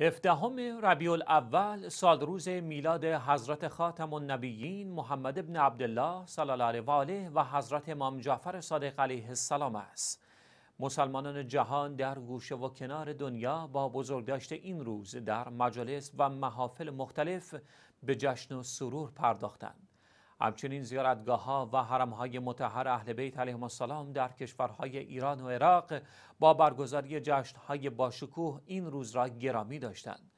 هفدهم ربیع الاول سال روز میلاد حضرت خاتم النبیین محمد ابن عبدالله صلی الله علیه و آله و حضرت امام جعفر صادق علیه السلام است مسلمانان جهان در گوشه و کنار دنیا با بزرگداشت این روز در مجالس و محافل مختلف به جشن و سرور پرداختند همچنین زیارتگاه ها و حرم های متحر اهل بیت علیهم السلام در کشورهای ایران و عراق با برگزاری جشن های باشکوه این روز را گرامی داشتند.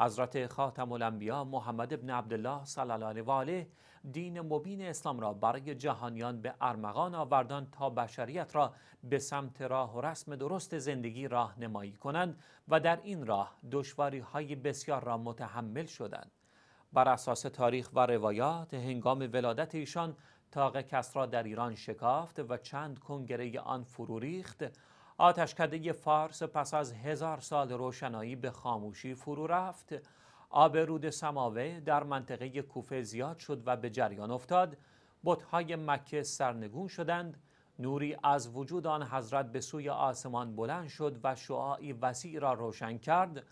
حضرت خاتم الانبیا محمد ابن عبدالله صلی الله و علیه دین مبین اسلام را برای جهانیان به ارمغان آوردن تا بشریت را به سمت راه و رسم درست زندگی راهنمایی کنند و در این راه دشواری های بسیار را متحمل شدند بر اساس تاریخ و روایات هنگام ولادت ایشان تاق کسرا در ایران شکافت و چند کنگره آن فرو ریخت آتشکده فارس پس از هزار سال روشنایی به خاموشی فرو رفت آب رود سماوه در منطقه کوفه زیاد شد و به جریان افتاد بطهای مکه سرنگون شدند نوری از وجود آن حضرت به سوی آسمان بلند شد و شعاعی وسیع را روشن کرد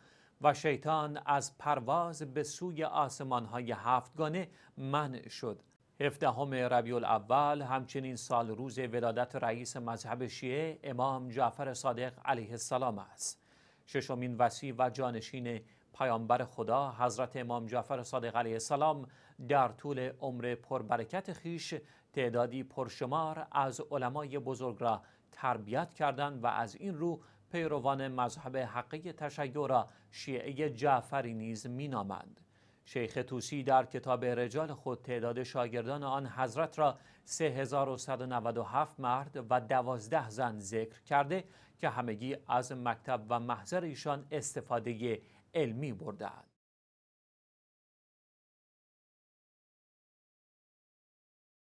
و شیطان از پرواز به سوی های هفتگانه منع شد هفدهم ربیع الاول همچنین سال روز ولادت رئیس مذهب شیعه امام جعفر صادق علیه السلام است ششمین وسیع و جانشین پیامبر خدا حضرت امام جعفر صادق علیه السلام در طول عمر پربرکت خیش تعدادی پرشمار از علمای بزرگ را تربیت کردند و از این رو پیروان مذهب حقه تشیع را شیعه جعفری نیز مینامند شیخ توسی در کتاب رجال خود تعداد شاگردان آن حضرت را 3197 مرد و 12 زن ذکر کرده که همگی از مکتب و محضر ایشان استفاده علمی بردهاند.